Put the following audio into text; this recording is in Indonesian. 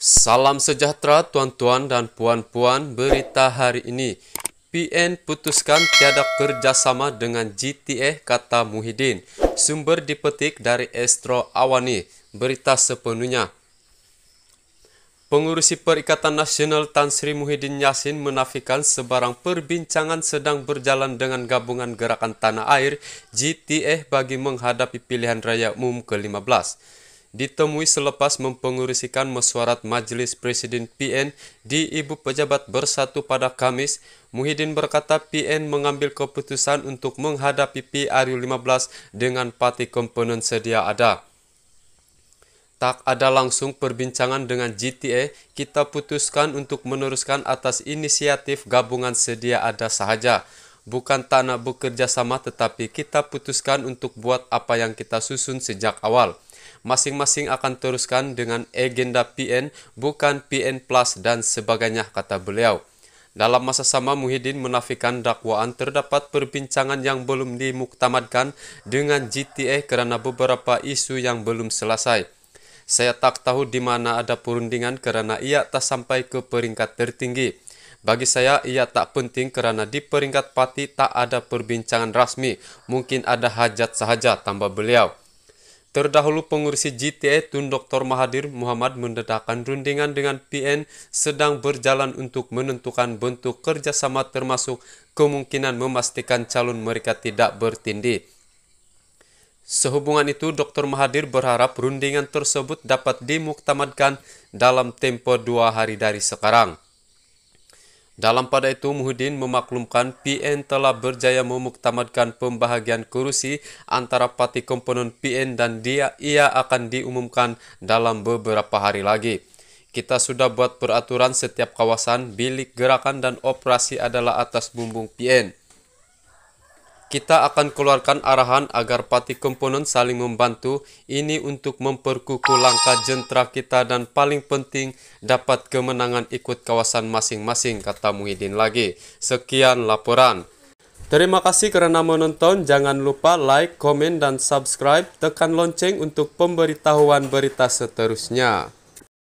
Salam sejahtera tuan-tuan dan puan-puan berita hari ini. PN putuskan tiada kerjasama dengan GTA kata Muhyiddin. Sumber dipetik dari Astro Awani. Berita sepenuhnya. Pengurusi Perikatan Nasional Tan Sri Muhyiddin Yassin menafikan sebarang perbincangan sedang berjalan dengan gabungan Gerakan Tanah Air GTA bagi menghadapi pilihan raya umum ke-15. Ditemui selepas mempengurusikan mesuarat Majelis Presiden PN di Ibu Pejabat Bersatu pada Kamis, Muhyiddin berkata PN mengambil keputusan untuk menghadapi PRU 15 dengan parti komponen sedia ada tak ada langsung perbincangan dengan GTA, kita putuskan untuk meneruskan atas inisiatif gabungan sedia ada sahaja. Bukan tanah bekerja sama tetapi kita putuskan untuk buat apa yang kita susun sejak awal. Masing-masing akan teruskan dengan agenda PN, bukan PN Plus dan sebagainya kata beliau. Dalam masa sama Muhyiddin menafikan dakwaan terdapat perbincangan yang belum dimuktamadkan dengan GTA kerana beberapa isu yang belum selesai. Saya tak tahu di mana ada perundingan kerana ia tak sampai ke peringkat tertinggi. Bagi saya, ia tak penting kerana di peringkat parti tak ada perbincangan rasmi. Mungkin ada hajat sahaja, tambah beliau. Terdahulu pengurusi GTA Tun Dr. Mahathir Muhammad mendedahkan rundingan dengan PN sedang berjalan untuk menentukan bentuk kerjasama termasuk kemungkinan memastikan calon mereka tidak bertindih. Sehubungan itu, Dr. Mahathir berharap rundingan tersebut dapat dimuktamadkan dalam tempo dua hari dari sekarang. Dalam pada itu, Muhyiddin memaklumkan PN telah berjaya memuktamadkan pembahagian kursi antara parti komponen PN dan dia ia akan diumumkan dalam beberapa hari lagi. Kita sudah buat peraturan setiap kawasan, bilik gerakan dan operasi adalah atas bumbung PN. Kita akan keluarkan arahan agar pati komponen saling membantu ini untuk memperkukuh langkah jentera kita dan paling penting dapat kemenangan ikut kawasan masing-masing kata Muhyiddin lagi. Sekian laporan. Terima kasih karena menonton. Jangan lupa like, komen, dan subscribe. Tekan lonceng untuk pemberitahuan berita seterusnya.